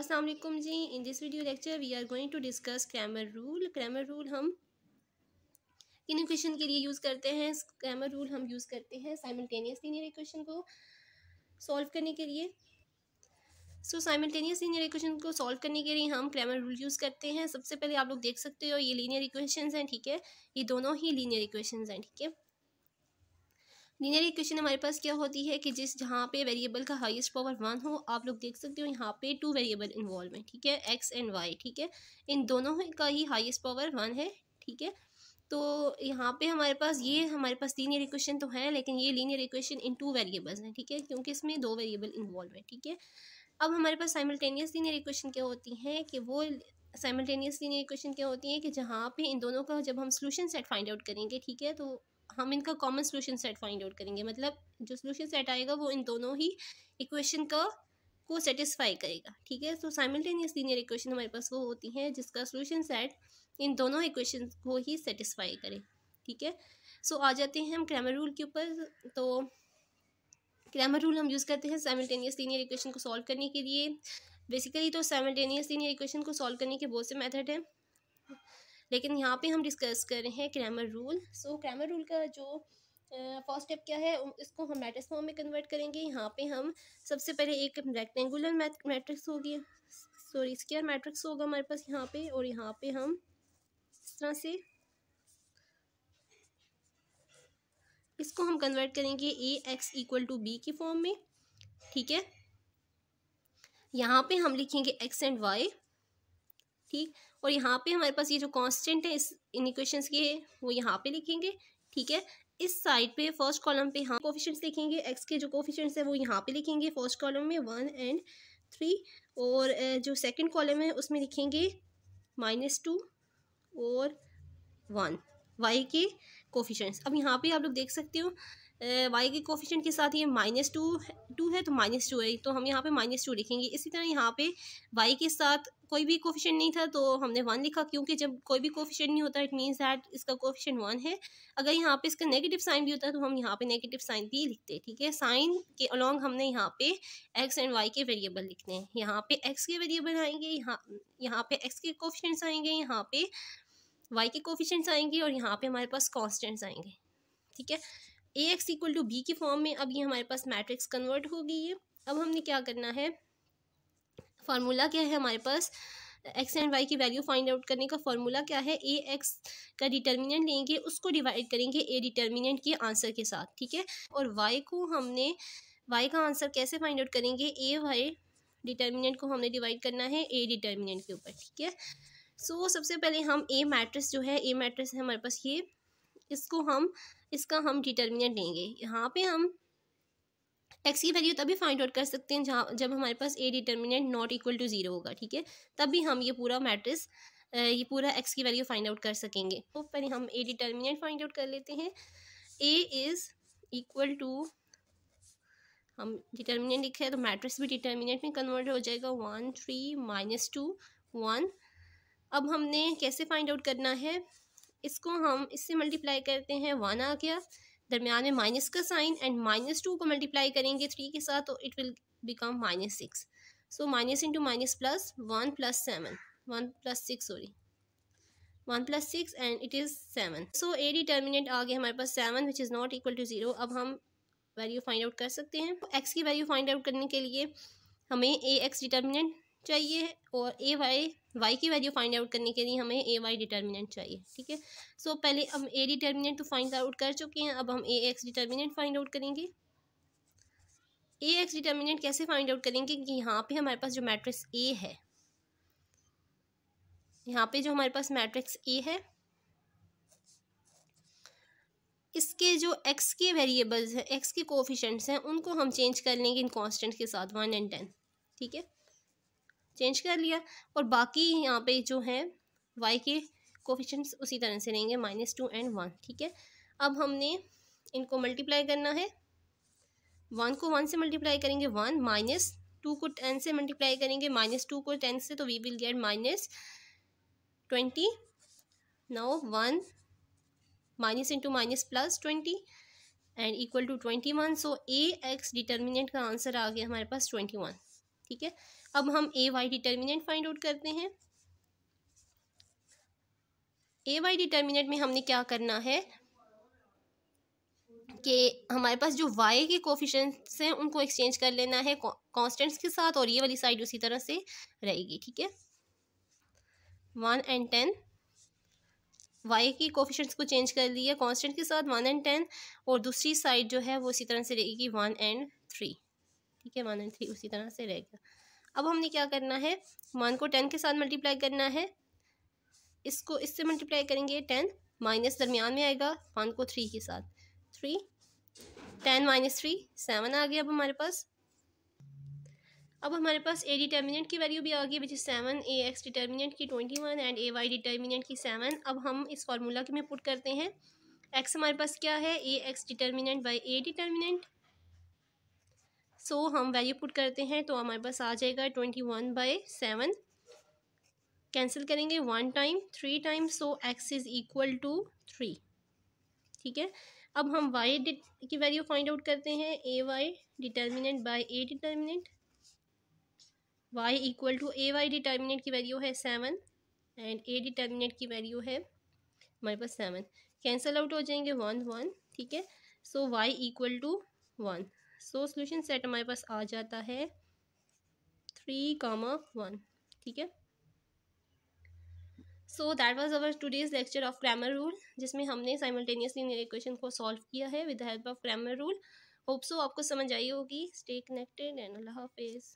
Aslam ji in this video lecture we are going to discuss Cramer rule Cramer rule हम किन equation के लिए use करते हैं क्रैमर रूल हम यूज़ करते हैं साइमल्टेनियस लीनियर इक्वेशन को सॉल्व करने के लिए सो साइमल्टेनियस लीनियर इक्वेशन को सॉल्व करने के लिए हम क्रैमर रूल यूज़ करते हैं सबसे पहले आप लोग देख सकते हो ये लीनियर इक्वेशन हैं ठीक है ये दोनों ही लीनियर इक्वेशन हैं ठीक है लीनियर इक्वेशन हमारे पास क्या होती है कि जिस जहाँ पे वेरिएबल का हाईएस्ट पावर वन हो आप लोग देख सकते हो यहाँ पे टू वेरिएबल इन्वॉल्व हैं ठीक है एक्स एंड वाई ठीक है इन दोनों का ही हाईएस्ट पावर वन है ठीक है तो यहाँ पे हमारे पास ये हमारे पास लीनियर इक्वेशन तो है लेकिन ये linear equation in two variables हैं ठीक है क्योंकि इसमें दो वेरिएबल इन्वॉल्व है ठीक है अब हमारे पास साइमल्टेनियस लीनियर इक्वेशन क्या होती हैं कि वो साइमल्टेनियस लीनियर इक्वेशन क्या होती है कि जहाँ पे इन दोनों का जब हम सोल्यूशन सेट फाइंड आउट करेंगे ठीक है तो हम इनका common solution set find out करेंगे मतलब जो सोल्यूशन सेट आएगा वो इन दोनों ही इक्वेशन का को सेटिस्फाई करेगा ठीक है तो साइमल्टेनियस लीनियर इक्वेशन हमारे पास वो होती हैं जिसका सोल्यूशन सेट इन दोनों इक्वेशन को ही सेटिस्फाई करे ठीक है सो आ जाते हैं हम क्रैमर रूल के ऊपर तो क्रैमर रूल हम यूज़ करते हैं साइमल्टेनियस लीनियर इक्वेशन को सॉल्व करने के लिए बेसिकली तो साइमल्टेनियस लीनियर इक्वेशन को सॉल्व करने के बहुत से मेथड हैं लेकिन यहाँ पे हम डिस्कस कर रहे हैं Cramer rule so Cramer rule का जो फर्स्ट स्टेप क्या है इसको हम मैट्रिक्स फॉर्म में कन्वर्ट करेंगे यहाँ पे हम सबसे पहले एक रेक्टेंगुलर मैट्रिक्स होगी सॉरी स्क्वायर मैट्रिक्स होगा हमारे पास यहाँ पे और यहाँ पे हम इस तरह से इसको हम कन्वर्ट करेंगे A X equal to B की फॉर्म में ठीक है यहाँ पे हम लिखेंगे एक्स एंड वाई ठीक और यहाँ पे हमारे पास ये जो कांस्टेंट है इस इन इक्वेशन के वो यहाँ पे लिखेंगे ठीक है इस साइड पे फर्स्ट कॉलम पे हम कोफिशेंट्स लिखेंगे एक्स के जो कोफिशेंट्स है वो यहाँ पे लिखेंगे फर्स्ट कॉलम में वन एंड थ्री और जो सेकेंड कॉलम है उसमें लिखेंगे माइनस टू और वन वाई के कोफिशेंट्स अब यहाँ पे आप लोग देख सकते हो वाई के कोफिशेंट के साथ ये माइनस टू टू है तो माइनस टू है तो हम यहाँ पे माइनस टू लिखेंगे इसी तरह यहाँ पे वाई के साथ कोई भी कोफिशेंट नहीं था तो हमने वन लिखा क्योंकि जब कोई भी कोफिशेंट नहीं होता इट मीन्स दैट इसका कोफिशेंट वन है अगर यहाँ पे इसका नेगेटिव साइन भी होता है तो हम यहाँ पे नेगेटिव साइन भी लिखते ठीक है साइन के अलॉन्ग हमने यहाँ पे एक्स एंड वाई के वेरिएबल लिखने हैं यहाँ पे एक्स के वेरिएबल आएंगे यहाँ यहाँ पे एक्स के कोफिशेंट्स आएंगे यहाँ पे वाई के कोफिशेंट्स आएंगे और यहाँ पे हमारे पास कॉन्स्टेंट्स आएंगे ठीक है A X equal to B की फॉर्म में अब ये हमारे पास मैट्रिक्स कन्वर्ट हो गई है अब हमने क्या करना है फार्मूला क्या है हमारे पास एक्स एंड वाई की वैल्यू फाइंड आउट करने का फार्मूला क्या है ए एक्स का डिटर्मिनेंट लेंगे उसको डिवाइड करेंगे ए डिटर्मिनेंट के आंसर के साथ ठीक है और वाई को हमने वाई का आंसर कैसे फाइंड आउट करेंगे ए वाई डिटर्मिनेंट को हमने डिवाइड करना है ए डिटर्मिनेंट के ऊपर ठीक है सो सबसे पहले हम ए मैट्रिक्स जो है ए मैट्रिक्स है हमारे पास ये इसको हम इसका हम डिटर्मिनेंट लेंगे यहाँ पे हम एक्स की वैल्यू तभी फाइंड आउट कर सकते हैं जहाँ जब हमारे पास A determinant not equal to zero होगा ठीक है तभी हम ये पूरा मैट्रिक्स ये पूरा एक्स की वैल्यू फाइंड आउट कर सकेंगे तो पहले हम ए डिटर्मिनेंट फाइंड आउट कर लेते हैं ए इज़ इक्वल टू हम डिटर्मिनेंट लिखे तो मैट्रिक्स भी डिटर्मिनेंट में कन्वर्ट हो जाएगा one three minus two one अब हमने कैसे फाइंड आउट करना है इसको हम इससे मल्टीप्लाई करते हैं वन आ गया दरमियान में माइनस का साइन एंड माइनस टू को मल्टीप्लाई करेंगे थ्री के साथ तो it will become minus six so minus into minus plus one plus seven one plus six sorry one plus six and it is seven so A determinant आ गया हमारे पास seven which is not equal to zero अब हम value find out कर सकते हैं x की वैल्यू फाइंड आउट करने के लिए हमें ए एक्स डिटर्मिनेंट चाहिए और ए वाई वाई की वैल्यू फाइंड आउट करने के लिए हमें ए वाई डिटर्मिनेंट चाहिए ठीक है सो पहले हम ए डिटर्मिनेंट तो फाइंड आउट कर चुके हैं अब हम A X determinant find out करेंगे ए एक्स डिटर्मिनेंट कैसे फाइंड आउट करेंगे कि यहाँ पे हमारे पास जो मैट्रिक्स ए है यहाँ पे जो हमारे पास मैट्रिक्स ए है इसके जो एक्स के वेरिएबल्स हैं एक्स के कोफिशेंट्स हैं उनको हम चेंज कर लेंगे इन कॉन्स्टेंट के साथ वन एंड टेन ठीक है चेंज कर लिया और बाकी यहाँ पे जो है वाई के कोफिशेंट्स उसी तरह से रहेंगे माइनस टू एंड वन ठीक है अब हमने इनको मल्टीप्लाई करना है वन को वन से मल्टीप्लाई करेंगे वन माइनस टू को टेन से मल्टीप्लाई करेंगे माइनस टू को टेन से तो we will get minus twenty now one minus into minus plus twenty and equal to twenty one so A X determinant का answer आ गया हमारे पास ट्वेंटी वन ठीक है अब हम A Y determinant find out करते हैं ए वाई डिटर्मिनेंट में हमने क्या करना है कि हमारे पास जो y के कोफिशेंट्स हैं उनको एक्सचेंज कर लेना है कॉन्स्टेंट्स के साथ और ये वाली साइड उसी तरह से रहेगी ठीक है वन एंड टेन y के कोफिशेंट्स को चेंज कर लिया कॉन्स्टेंट के साथ वन एंड टेन और दूसरी साइड जो है वो इसी तरह से रहेगी वन एंड थ्री ठीक है वन एंड थ्री उसी तरह से रहेगा अब हमने क्या करना है वन को टेन के साथ मल्टीप्लाई करना है इसको इससे मल्टीप्लाई करेंगे टेन माइनस दरमियान में आएगा वन को थ्री के साथ three ten minus three seven आ गया अब हमारे पास अब हमारे पास ए डिटर्मिनेंट की वैल्यू भी आ गई which is seven A X determinant की twenty one and A Y determinant की सेवन अब हम इस फार्मूला के में पुट करते हैं एक्स हमारे पास क्या है A X determinant by A determinant so so, हम वैल्यू पुट करते हैं तो हमारे पास आ जाएगा twenty one by seven cancel करेंगे one time three time so X is equal to three ठीक है अब हम वाई की वैल्यू फाइंड आउट करते हैं A Y determinant by A determinant Y equal to A Y determinant की value है सेवन एंड ए डिटर्मिनेंट की वैल्यू है हमारे पास सेवन कैंसिल आउट हो जाएंगे वन वन ठीक है so Y equal to one so solution set हमारे पास आ जाता है थ्री कामा वन ठीक है so that was our today's lecture of Cramer rule जिसमें हमने साइमल्टेनियसली मेरे क्वेश्चन को सॉल्व किया है with the help of Cramer rule hope so आपको समझ आई होगी स्टे कनेक्टेड एंड अल्लाह हाफिज़